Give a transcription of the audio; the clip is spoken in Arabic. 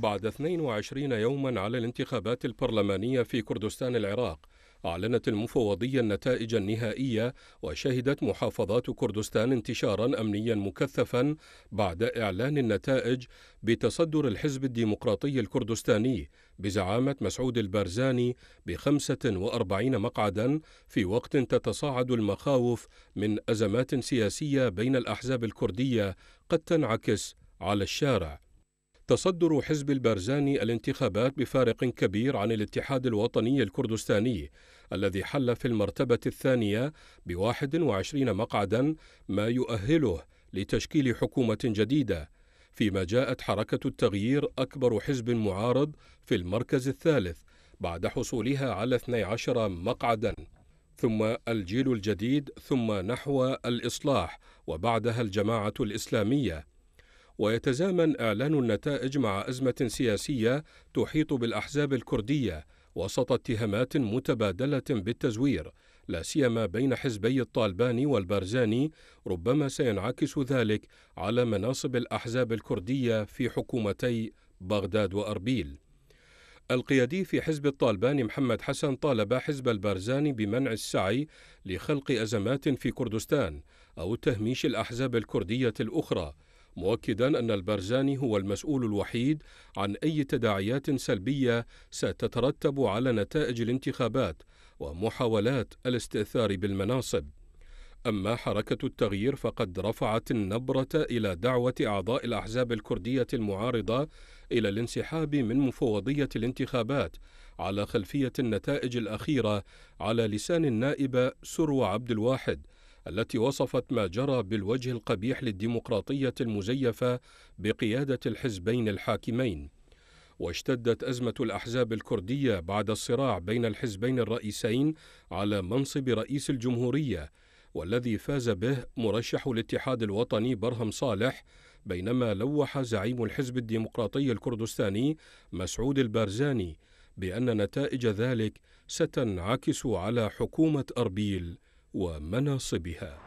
بعد 22 يوما على الانتخابات البرلمانية في كردستان العراق أعلنت المفوضية النتائج النهائية وشهدت محافظات كردستان انتشارا أمنيا مكثفا بعد إعلان النتائج بتصدر الحزب الديمقراطي الكردستاني بزعامة مسعود البارزاني بخمسة وأربعين مقعدا في وقت تتصاعد المخاوف من أزمات سياسية بين الأحزاب الكردية قد تنعكس على الشارع تصدر حزب البرزاني الانتخابات بفارق كبير عن الاتحاد الوطني الكردستاني الذي حل في المرتبة الثانية ب 21 مقعدا ما يؤهله لتشكيل حكومة جديدة فيما جاءت حركة التغيير أكبر حزب معارض في المركز الثالث بعد حصولها على 12 مقعدا ثم الجيل الجديد ثم نحو الإصلاح وبعدها الجماعة الإسلامية ويتزامن إعلان النتائج مع أزمة سياسية تحيط بالأحزاب الكردية وسط اتهامات متبادلة بالتزوير لا سيما بين حزبي الطالباني والبرزاني ربما سينعكس ذلك على مناصب الأحزاب الكردية في حكومتي بغداد وأربيل القيادي في حزب الطالبان محمد حسن طالب حزب البرزان بمنع السعي لخلق أزمات في كردستان أو تهميش الأحزاب الكردية الأخرى مؤكدا أن البرزاني هو المسؤول الوحيد عن أي تداعيات سلبية ستترتب على نتائج الانتخابات ومحاولات الاستئثار بالمناصب أما حركة التغيير فقد رفعت النبرة إلى دعوة أعضاء الأحزاب الكردية المعارضة إلى الانسحاب من مفوضية الانتخابات على خلفية النتائج الأخيرة على لسان النائبة سرو عبد الواحد التي وصفت ما جرى بالوجه القبيح للديمقراطية المزيفة بقيادة الحزبين الحاكمين واشتدت أزمة الأحزاب الكردية بعد الصراع بين الحزبين الرئيسين على منصب رئيس الجمهورية والذي فاز به مرشح الاتحاد الوطني برهم صالح بينما لوح زعيم الحزب الديمقراطي الكردستاني مسعود البارزاني بأن نتائج ذلك ستنعكس على حكومة أربيل ومناصبها